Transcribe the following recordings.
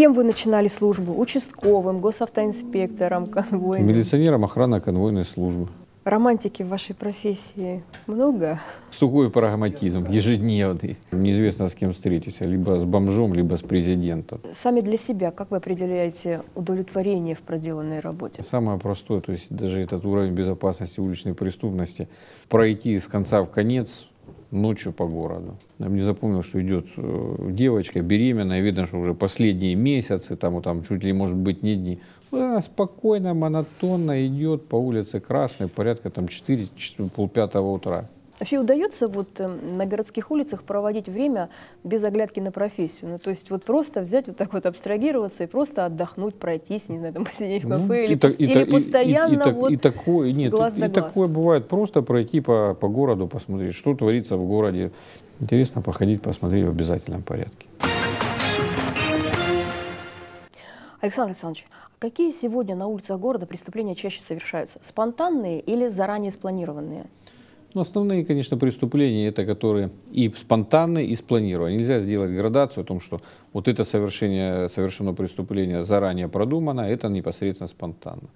Кем вы начинали службу? Участковым, госавтоинспектором, конвойным? Милиционером охраны конвойной службы. Романтики в вашей профессии много? Сухой прагматизм, ежедневный. Неизвестно, с кем встретиться, либо с бомжом, либо с президентом. Сами для себя, как вы определяете удовлетворение в проделанной работе? Самое простое, то есть даже этот уровень безопасности уличной преступности, пройти с конца в конец, ночью по городу. Я не запомнил, что идет э, девочка беременная, видно, что уже последние месяцы, там, там чуть ли, может быть, не дни. Ну, она спокойно, монотонно идет по улице Красной, порядка там 4, 4 полпятого утра. Вообще удается вот эм, на городских улицах проводить время без оглядки на профессию? Ну, то есть вот просто взять вот так вот абстрагироваться и просто отдохнуть, пройтись, не знаю, там посидеть в ну, кафе ну, или, и, или и, постоянно и, и, вот и такое, нет, глаз на и глаз. такое бывает, просто пройти по, по городу, посмотреть, что творится в городе. Интересно походить, посмотреть в обязательном порядке. Александр Александрович, а какие сегодня на улицах города преступления чаще совершаются? Спонтанные или заранее спланированные? Но ну, основные, конечно, преступления это которые и спонтанные, и спланированные. Нельзя сделать градацию о том, что вот это совершение, совершено преступление заранее продумано, а это непосредственно спонтанно.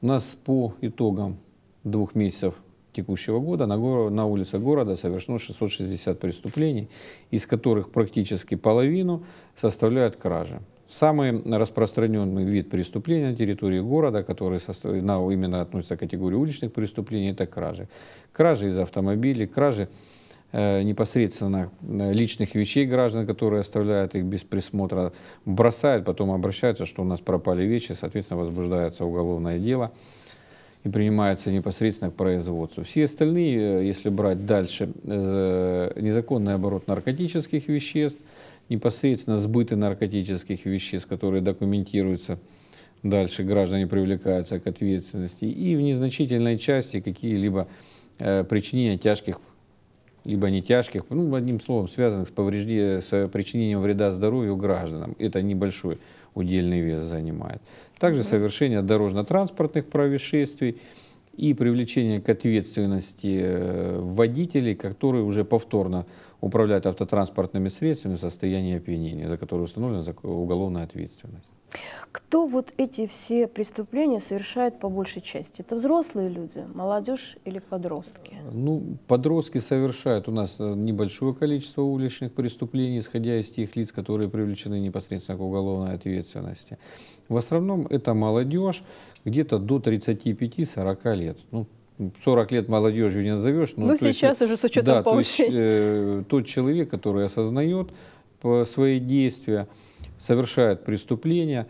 У нас по итогам двух месяцев текущего года на, горо, на улице города совершено 660 преступлений, из которых практически половину составляют кражи. Самый распространенный вид преступления на территории города, который именно относится к категории уличных преступлений, это кражи. Кражи из автомобилей, кражи э, непосредственно э, личных вещей граждан, которые оставляют их без присмотра, бросают, потом обращаются, что у нас пропали вещи, соответственно, возбуждается уголовное дело и принимается непосредственно к производству. Все остальные, э, если брать дальше, незаконный оборот наркотических веществ, непосредственно сбыты наркотических веществ, которые документируются дальше, граждане привлекаются к ответственности, и в незначительной части какие-либо э, причинения тяжких, либо не тяжких, ну, одним словом, связанных с, повреждением, с причинением вреда здоровью гражданам. Это небольшой удельный вес занимает. Также совершение дорожно-транспортных происшествий, и привлечение к ответственности э, водителей, которые уже повторно управляют автотранспортными средствами в состоянии опьянения, за которые установлена уголовная ответственность. Кто вот эти все преступления совершает по большей части? Это взрослые люди, молодежь или подростки? Ну, подростки совершают у нас э, небольшое количество уличных преступлений, исходя из тех лиц, которые привлечены непосредственно к уголовной ответственности. В основном это молодежь где-то до 35-40 лет. Ну, 40 лет молодежью не назовешь. ну, сейчас есть, уже с учетом да, То есть, э, тот человек, который осознает э, свои действия, совершают преступления.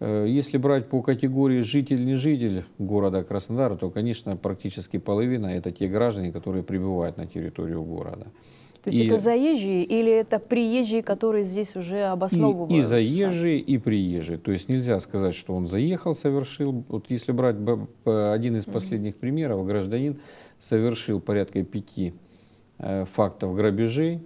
Э, если брать по категории житель-не житель города Краснодара, то, конечно, практически половина – это те граждане, которые прибывают на территорию города. То есть и, это заезжие или это приезжие, которые здесь уже обосновываются? И, и заезжие, и приезжие. То есть нельзя сказать, что он заехал, совершил. Вот если брать один из последних примеров, гражданин совершил порядка пяти э, фактов грабежей,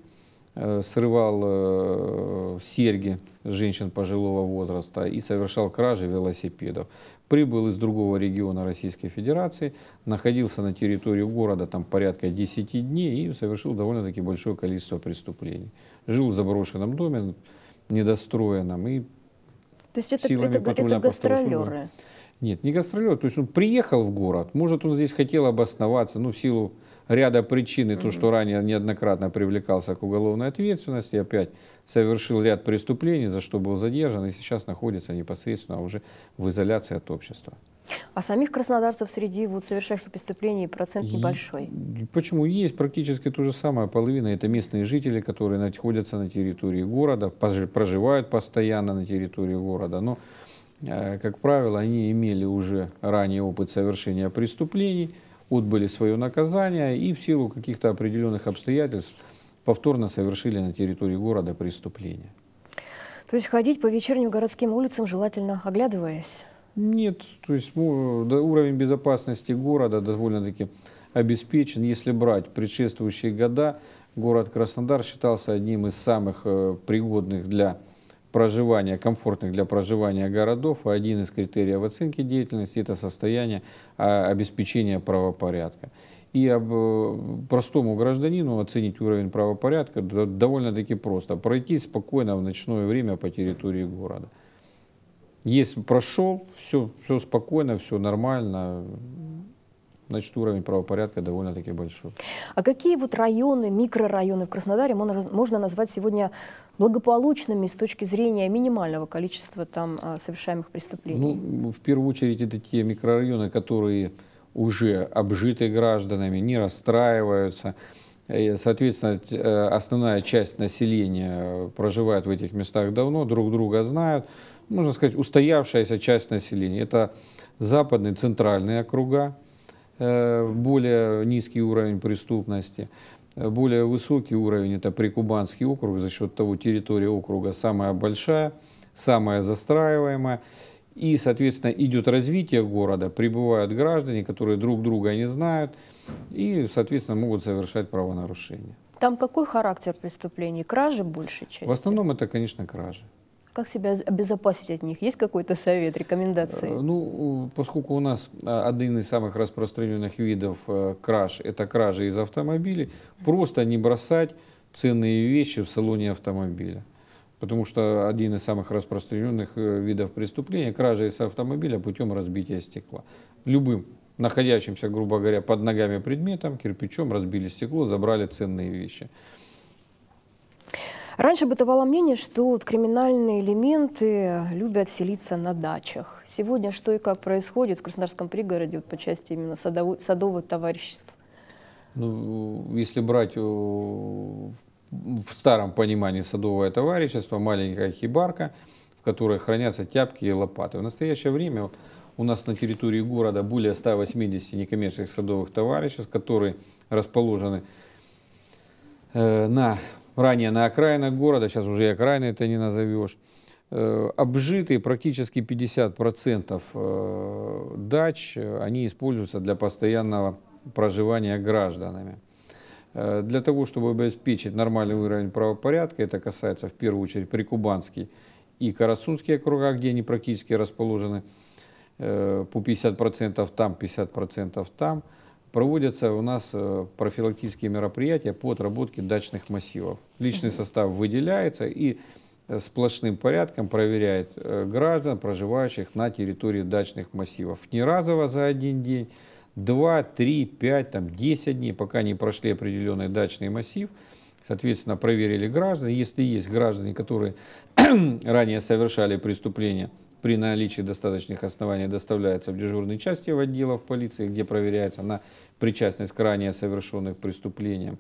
Э, срывал э, серьги женщин пожилого возраста и совершал кражи велосипедов. Прибыл из другого региона Российской Федерации, находился на территории города там порядка 10 дней и совершил довольно-таки большое количество преступлений. Жил в заброшенном доме, недостроенном и То есть это, силами это, это гастролеры? Нет, не гастролеры то есть он приехал в город, может он здесь хотел обосноваться, но ну, в силу ряда причин, и то, что ранее неоднократно привлекался к уголовной ответственности, опять совершил ряд преступлений, за что был задержан, и сейчас находится непосредственно уже в изоляции от общества. А самих краснодарцев среди вот совершающих преступлений процент небольшой? почему? Есть практически то же самое. Половина – это местные жители, которые находятся на территории города, проживают постоянно на территории города. Но, э, как правило, они имели уже ранее опыт совершения преступлений – отбыли свое наказание и в силу каких-то определенных обстоятельств повторно совершили на территории города преступление. То есть ходить по вечерним городским улицам желательно, оглядываясь? Нет, то есть ну, да, уровень безопасности города довольно-таки обеспечен. Если брать предшествующие года, город Краснодар считался одним из самых э, пригодных для проживания, комфортных для проживания городов. Один из критериев оценки деятельности – это состояние а, обеспечения правопорядка. И об, э, простому гражданину оценить уровень правопорядка довольно-таки просто. Пройти спокойно в ночное время по территории города. Если прошел, все, все спокойно, все нормально, значит, уровень правопорядка довольно-таки большой. А какие вот районы, микрорайоны в Краснодаре можно, назвать сегодня благополучными с точки зрения минимального количества там а, совершаемых преступлений? Ну, в первую очередь, это те микрорайоны, которые уже обжиты гражданами, не расстраиваются. И, соответственно, э, основная часть населения э, проживает в этих местах давно, друг друга знают. Можно сказать, устоявшаяся часть населения. Это западные, центральные округа, Э, более низкий уровень преступности. Э, более высокий уровень – это прикубанский округ, за счет того территория округа самая большая, самая застраиваемая. И, соответственно, идет развитие города, прибывают граждане, которые друг друга не знают и, соответственно, могут совершать правонарушения. Там какой характер преступлений? Кражи больше части? В основном это, конечно, кражи. Как себя обезопасить от них? Есть какой-то совет, рекомендации? Э, ну, поскольку у нас э, один из самых распространенных видов э, краж – это кражи из автомобилей, просто не бросать ценные вещи в салоне автомобиля. Потому что один из самых распространенных видов преступления – кража из автомобиля путем разбития стекла. Любым находящимся, грубо говоря, под ногами предметом, кирпичом разбили стекло, забрали ценные вещи. Раньше бытовало мнение, что криминальные элементы любят селиться на дачах. Сегодня что и как происходит в Краснодарском пригороде вот по части именно садово садового товарищества? Ну, если брать э, в старом понимании садовое товарищество, маленькая хибарка, в которой хранятся тяпки и лопаты. В настоящее время у нас на территории города более 180 некоммерческих садовых товариществ, которые расположены э, на ранее на окраинах города, сейчас уже и окраины это не назовешь, э, обжитые практически 50% э, дач, э, они используются для постоянного проживания гражданами. Для того, чтобы обеспечить нормальный уровень правопорядка, это касается в первую очередь Прикубанский и Карасунский округа, где они практически расположены по 50% там, 50% там, Проводятся у нас э, профилактические мероприятия по отработке дачных массивов. Личный состав выделяется и э, сплошным порядком проверяет э, граждан, проживающих на территории дачных массивов. Не разово за один день, два, три, пять, там, десять дней, пока не прошли определенный дачный массив. Соответственно, проверили граждан. Если есть граждане, которые ранее совершали преступление, при наличии достаточных оснований доставляется в дежурные части в отделов полиции, где проверяется на причастность к ранее совершенных преступлениям.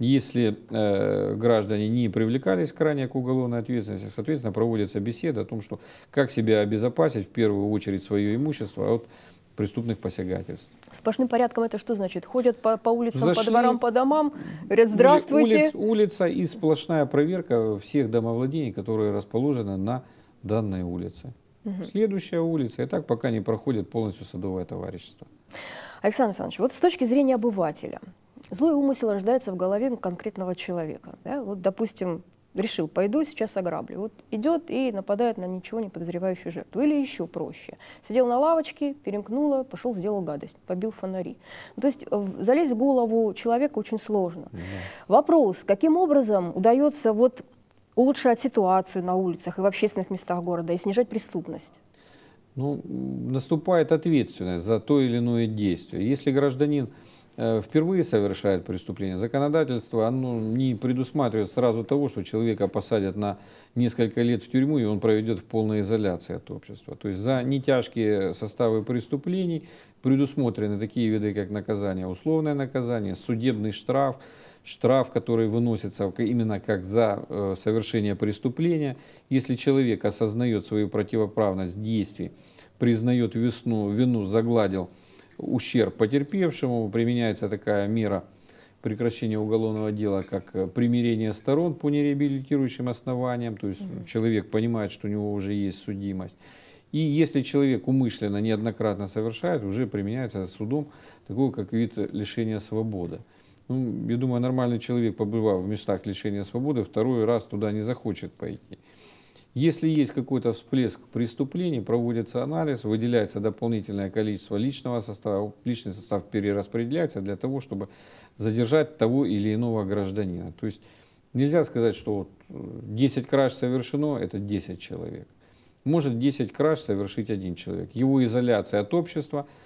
Если э, граждане не привлекались к ранее к уголовной ответственности, соответственно, проводится беседа о том, что как себя обезопасить, в первую очередь, свое имущество от преступных посягательств. Сплошным порядком это что значит? Ходят по, по улицам, Зашли, по дворам, по домам, говорят «здравствуйте». Улиц, улица и сплошная проверка всех домовладений, которые расположены на данной улице. Угу. Следующая улица. И так пока не проходит полностью садовое товарищество. Александр Александрович, вот с точки зрения обывателя, злой умысел рождается в голове конкретного человека. Да? Вот, допустим, решил, пойду сейчас ограблю. Вот идет и нападает на ничего не подозревающую жертву. Или еще проще. Сидел на лавочке, перемкнула, пошел, сделал гадость, побил фонари. Ну, то есть э, залезть в голову человека очень сложно. Да. Вопрос, каким образом удается вот улучшать ситуацию на улицах и в общественных местах города и снижать преступность? Ну, наступает ответственность за то или иное действие. Если гражданин э, впервые совершает преступление, законодательство оно не предусматривает сразу того, что человека посадят на несколько лет в тюрьму, и он проведет в полной изоляции от общества. То есть за нетяжкие составы преступлений предусмотрены такие виды, как наказание, условное наказание, судебный штраф, штраф, который выносится именно как за э, совершение преступления. Если человек осознает свою противоправность действий, признает весну, вину, загладил ущерб потерпевшему, применяется такая мера прекращения уголовного дела как э, примирение сторон по нереабилитирующим основаниям, то есть человек понимает, что у него уже есть судимость. И если человек умышленно, неоднократно совершает, уже применяется судом такой как вид лишения свободы ну, я думаю, нормальный человек, побывав в местах лишения свободы, второй раз туда не захочет пойти. Если есть какой-то всплеск преступлений, проводится анализ, выделяется дополнительное количество личного состава, личный состав перераспределяется для того, чтобы задержать того или иного гражданина. То есть нельзя сказать, что вот 10 э, краж совершено, это 10 человек. Может 10 краж совершить один человек. Его изоляция от общества –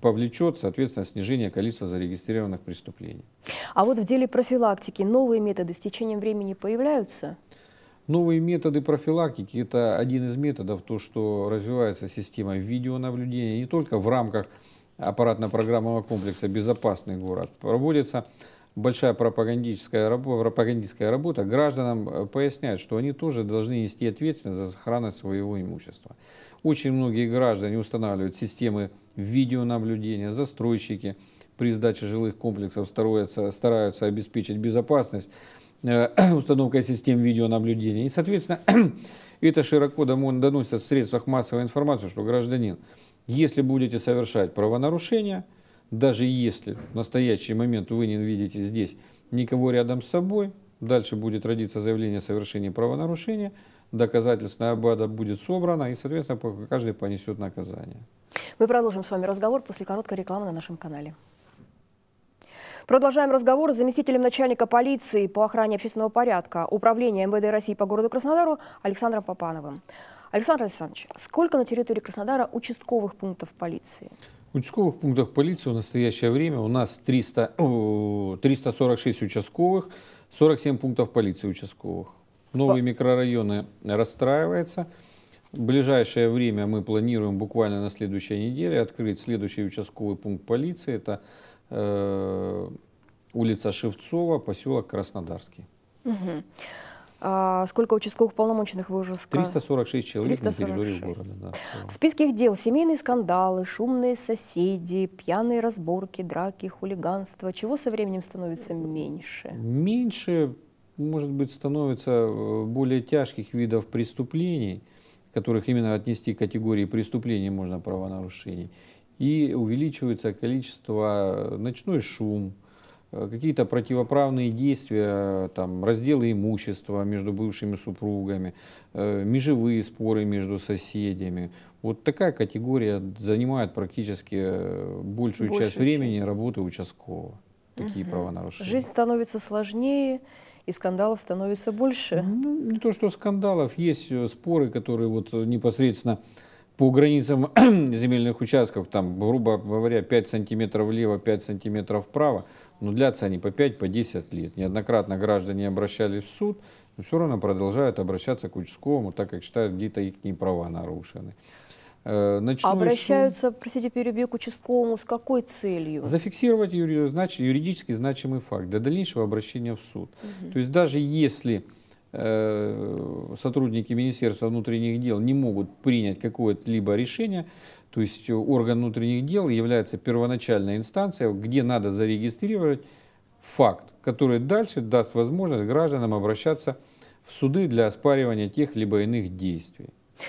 повлечет, соответственно, снижение количества зарегистрированных преступлений. А вот в деле профилактики новые методы с течением времени появляются? Новые методы профилактики – это один из методов, то, что развивается система видеонаблюдения не только в рамках аппаратно-программного комплекса «Безопасный город». Проводятся большая пропагандическая, пропагандистская работа гражданам э, поясняет, что они тоже должны нести ответственность за сохранность своего имущества. Очень многие граждане устанавливают системы видеонаблюдения, застройщики при сдаче жилых комплексов стараются, стараются обеспечить безопасность э, установкой систем видеонаблюдения. И, соответственно, это широко доносится в средствах массовой информации, что гражданин, если будете совершать правонарушения, даже если в настоящий момент вы не видите здесь никого рядом с собой, дальше будет родиться заявление о совершении правонарушения, доказательственная бада будет собрано и, соответственно, каждый понесет наказание. Мы продолжим с вами разговор после короткой рекламы на нашем канале. Продолжаем разговор с заместителем начальника полиции по охране общественного порядка Управления МВД России по городу Краснодару Александром Попановым. Александр Александрович, сколько на территории Краснодара участковых пунктов полиции? участковых пунктах полиции в настоящее время у нас 300, 346 участковых, 47 пунктов полиции участковых. Новые микрорайоны расстраиваются. В ближайшее время мы планируем буквально на следующей неделе открыть следующий участковый пункт полиции. Это э, улица Шевцова, поселок Краснодарский. Угу. А, сколько участковых полномоченных вы уже сказали? 346 человек 346. на территории города. Да. В списках дел семейные скандалы, шумные соседи, пьяные разборки, драки, хулиганство. Чего со временем становится меньше? Меньше, может быть, становится э, более тяжких видов преступлений, которых именно отнести к категории преступлений можно правонарушений. И увеличивается количество э, ночной шум, Э, какие-то противоправные действия, там, разделы имущества между бывшими супругами, э, межевые споры между соседями. Вот такая категория занимает практически э, большую, большую часть времени часть. работы участкового. Такие угу. правонарушения. Жизнь становится сложнее, и скандалов становится больше. Ну, не то, что скандалов. Есть споры, которые вот непосредственно по границам земельных участков, там, грубо говоря, 5 сантиметров влево, 5 сантиметров вправо, но ну, длятся они по 5, по 10 лет. Неоднократно граждане обращались в суд, но все равно продолжают обращаться к участковому, так как считают, где-то их права нарушены. Э, начну Обращаются, еще... простите, перебью к участковому, с какой целью? Зафиксировать юри... знач... юридически значимый факт для дальнейшего обращения в суд. Угу. То есть даже если э, сотрудники Министерства внутренних дел не могут принять какое-либо решение, то есть э, орган внутренних дел является первоначальной инстанцией, где надо зарегистрировать факт, который дальше даст возможность гражданам обращаться в суды для оспаривания тех либо иных действий.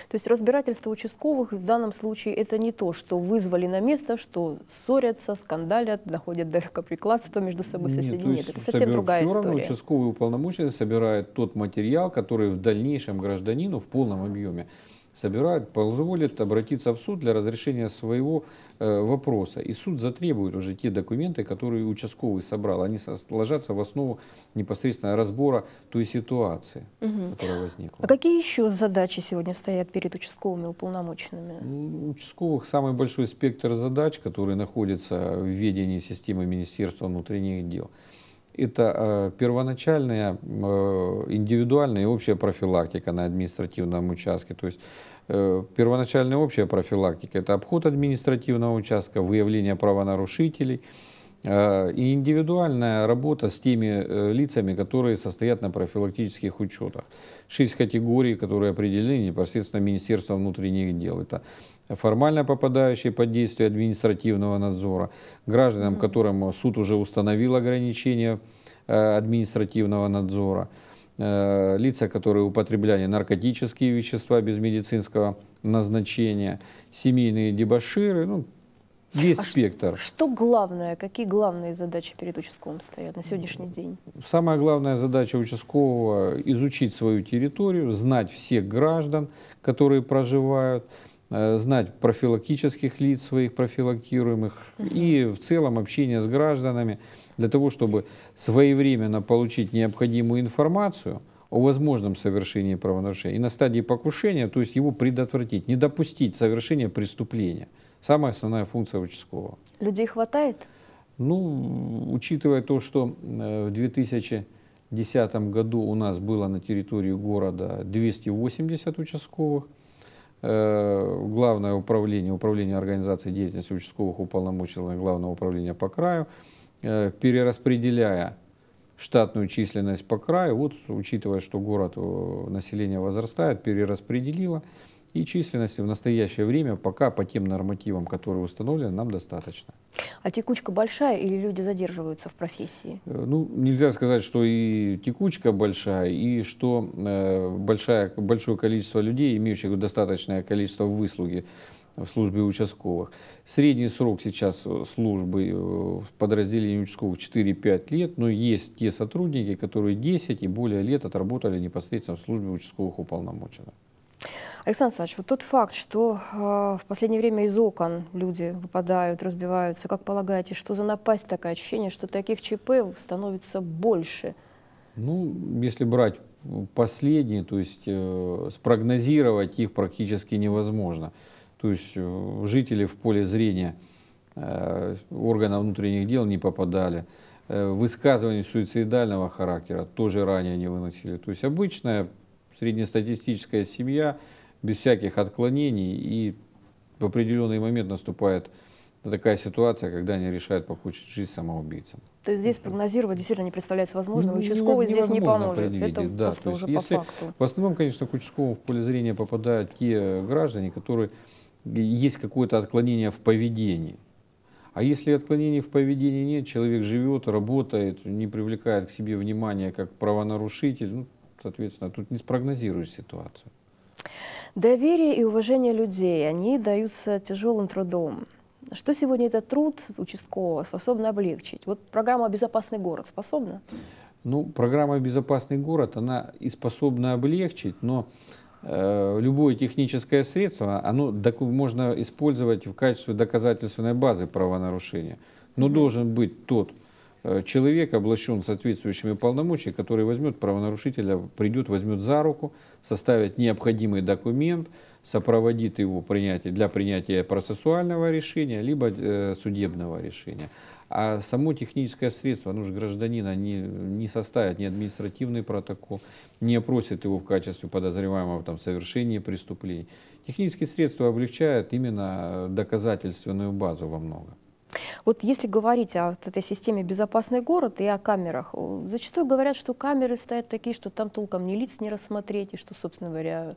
То есть разбирательство участковых в данном случае это не то, что вызвали на место, что ссорятся, скандалят, доходят до рукоприкладства между собой соседей Нет, нет это совсем собер... другая все Равно участковый уполномоченный собирает тот материал, который в дальнейшем гражданину в полном объеме собирают, позволит обратиться в суд для разрешения своего э, вопроса. И суд затребует уже те документы, которые участковый собрал. Они ложатся в основу непосредственно разбора той ситуации, угу. которая возникла. А какие еще задачи сегодня стоят перед участковыми уполномоченными? Ну, у участковых самый большой спектр задач, которые находятся в ведении системы Министерства внутренних дел. Это э, первоначальная э, индивидуальная и общая профилактика на административном участке. То есть э, первоначальная общая профилактика – это обход административного участка, выявление правонарушителей и индивидуальная работа с теми лицами, которые состоят на профилактических учетах. Шесть категорий, которые определены непосредственно Министерством внутренних дел. Это формально попадающие под действие административного надзора, гражданам, которым суд уже установил ограничения э, административного надзора, э, лица, которые употребляли наркотические вещества без медицинского назначения, семейные дебоширы, ну, Весь а спектр. Что, что главное, какие главные задачи перед участковым стоят на сегодняшний день? Самая главная задача участкового – изучить свою территорию, знать всех граждан, которые проживают, Э, знать профилактических лиц своих профилактируемых и в целом общение с гражданами для того, чтобы своевременно получить необходимую информацию о возможном совершении правонарушения и на стадии покушения, то есть его предотвратить, не допустить совершения преступления. Самая основная функция участкового. Людей хватает? Ну, учитывая то, что э, в 2010 году у нас было на территории города 280 участковых, Э, главное управление, управление организации деятельности участковых уполномоченных главного управления по краю, э, перераспределяя штатную численность по краю, вот учитывая, что город, э, население возрастает, перераспределила. И численности в настоящее время пока по тем нормативам, которые установлены, нам достаточно. А текучка большая или люди задерживаются в профессии? Э, ну, нельзя сказать, что и текучка большая, и что э, большая, большое количество людей, имеющих достаточное количество выслуги в службе участковых. Средний срок сейчас э, службы э, в подразделении участковых 4-5 лет, но есть те сотрудники, которые 10 и более лет отработали непосредственно в службе участковых уполномоченных. Александр Александрович, вот тот факт, что э, в последнее время из окон люди выпадают, разбиваются, как полагаете, что за напасть такое ощущение, что таких ЧП становится больше? Ну, если брать последние, то есть э, спрогнозировать их практически невозможно. То есть э, жители в поле зрения э, органов внутренних дел не попадали. Э, высказывания суицидального характера тоже ранее не выносили. То есть обычная среднестатистическая семья – без всяких отклонений, и в определенный момент наступает такая ситуация, когда они решают покончить жизнь самоубийцам. То есть здесь прогнозировать действительно не представляется возможным, ну, участковый здесь не поможет. Это да, просто то есть, уже если, по факту. В основном, конечно, к участковому в поле зрения попадают те граждане, которые есть какое-то отклонение в поведении. А если отклонений в поведении нет, человек живет, работает, не привлекает к себе внимания как правонарушитель, ну, соответственно, тут не спрогнозируешь ситуацию. Доверие и уважение людей, они даются тяжелым трудом. Что сегодня этот труд участкового способен облегчить? Вот программа «Безопасный город» способна? Ну, программа «Безопасный город», она и способна облегчить, но э, любое техническое средство, оно так, можно использовать в качестве доказательственной базы правонарушения. Но должен быть тот Э, человек облачен соответствующими полномочиями, который возьмет правонарушителя, придет, возьмет за руку, составит необходимый документ, сопроводит его принятие, для принятия процессуального решения, либо э, судебного решения. А само техническое средство, оно же гражданина не, не составит ни административный протокол, не опросит его в качестве подозреваемого там, в совершении преступлений. Технические средства облегчают именно э, доказательственную базу во многом. Вот если говорить о вот этой системе «Безопасный город» и о камерах, зачастую говорят, что камеры стоят такие, что там толком ни лиц не рассмотреть, и что, собственно говоря,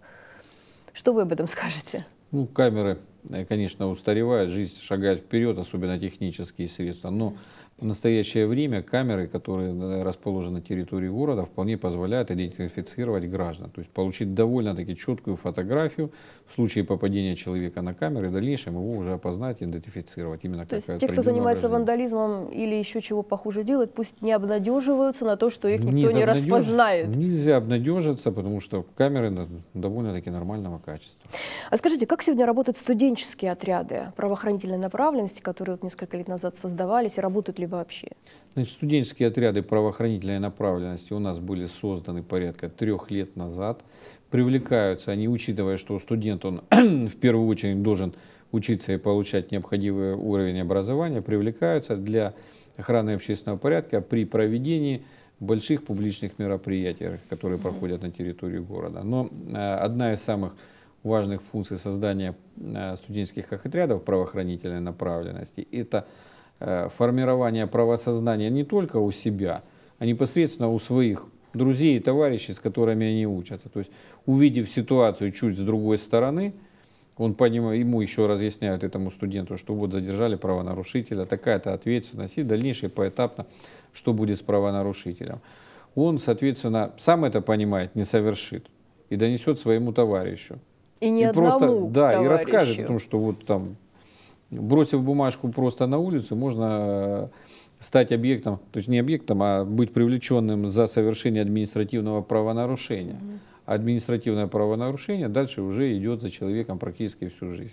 что вы об этом скажете? Ну, камеры Э, конечно, устаревает, жизнь шагает вперед, особенно технические средства, но в настоящее время камеры, которые э, расположены на территории города, вполне позволяют идентифицировать граждан, то есть получить довольно-таки четкую фотографию в случае попадения человека на камеры, в дальнейшем его уже опознать, идентифицировать. Именно то есть те, кто занимается граждан. вандализмом или еще чего похуже делает, пусть не обнадеживаются на то, что их никто Нет, не обнадеж... распознает. Нельзя обнадеживаться потому что камеры довольно-таки нормального качества. А скажите, как сегодня работают студенты студенческие отряды правоохранительной направленности, которые вот несколько лет назад создавались, работают ли вообще? Значит, студенческие отряды правоохранительной направленности у нас были созданы порядка трех лет назад. Привлекаются они, учитывая, что студент, он в первую очередь должен учиться и получать необходимый уровень образования, привлекаются для охраны общественного порядка при проведении больших публичных мероприятий, которые проходят на территории города. Но э, одна из самых важных функций создания э, студенческих отрядов правоохранительной направленности – это э, формирование правосознания не только у себя, а непосредственно у своих друзей и товарищей, с которыми они учатся. То есть, увидев ситуацию чуть с другой стороны, он понимает, ему еще разъясняют этому студенту, что вот задержали правонарушителя, такая-то ответственность и дальнейшее поэтапно, что будет с правонарушителем. Он, соответственно, сам это понимает, не совершит и донесет своему товарищу. И не и просто, Да, товарищу. и расскажет о том, что вот там, бросив бумажку просто на улицу, можно э, стать объектом, то есть не объектом, а быть привлеченным за совершение административного правонарушения. mm Административное правонарушение дальше уже идет за человеком практически всю жизнь.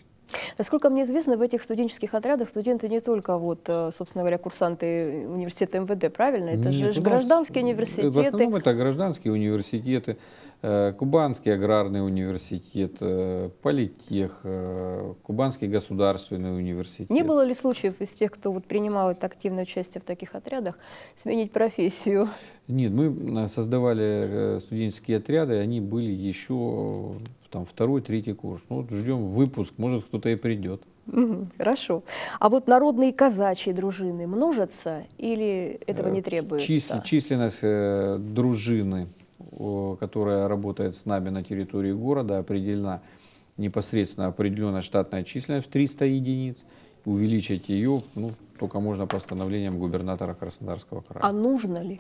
Насколько мне известно, в этих студенческих отрядах студенты не только, вот, э, собственно говоря, курсанты университета МВД, правильно? Это Нет, же гражданские университеты. В основном это гражданские университеты. Э, Кубанский аграрный университет, э, Политех, э, Кубанский государственный университет. Не было ли случаев из тех, кто вот принимал активное участие в таких отрядах, сменить профессию? Нет, мы создавали студенческие отряды, они были еще там, второй, третий курс. Ну, вот ждем выпуск, может кто-то и придет. хорошо. А вот народные казачьи дружины множатся или этого не требуется? Числи, численность э, дружины которая работает с нами на территории города, определена непосредственно определенная штатная численность в 300 единиц. Увеличить ее ну, только можно постановлением губернатора Краснодарского края. А нужно ли?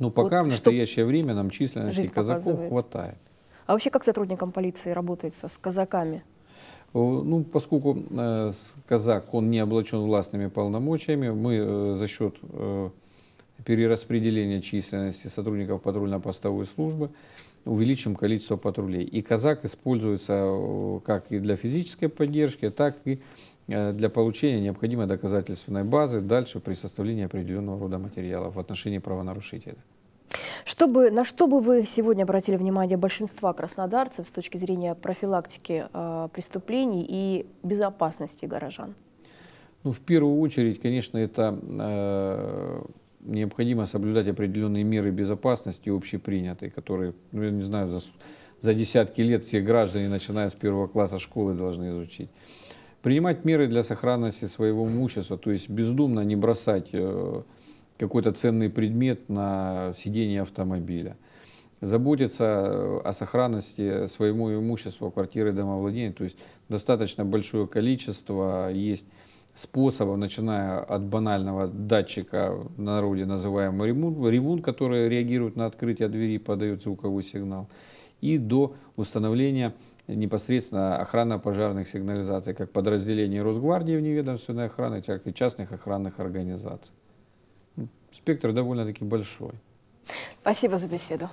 Ну, пока вот в настоящее время нам численности казаков показывает. хватает. А вообще, как сотрудникам полиции работается с казаками? Ну, поскольку э, казак, он не облачен властными полномочиями, мы э, за счет э, перераспределение численности сотрудников патрульно-постовой службы, увеличим количество патрулей. И «Казак» используется э, как и для физической поддержки, так и э, для получения необходимой доказательственной базы дальше при составлении определенного рода материалов в отношении правонарушителя. Чтобы, на что бы вы сегодня обратили внимание большинства краснодарцев с точки зрения профилактики э, преступлений и безопасности горожан? Ну, в первую очередь, конечно, это э, необходимо соблюдать определенные меры безопасности общепринятые, которые, ну, я не знаю, за, за десятки лет все граждане, начиная с первого класса школы, должны изучить. Принимать меры для сохранности своего имущества, то есть бездумно не бросать э, какой-то ценный предмет на сиденье автомобиля. Заботиться э, о сохранности своего имущества, квартиры, домовладения, то есть достаточно большое количество есть способов, начиная от банального датчика, в народе называемого ревун, ревун, который реагирует на открытие двери и подает звуковой сигнал, и до установления непосредственно охранно пожарных сигнализаций, как подразделений Росгвардии в неведомственной охраны, так и частных охранных организаций. Спектр довольно-таки большой. Спасибо за беседу.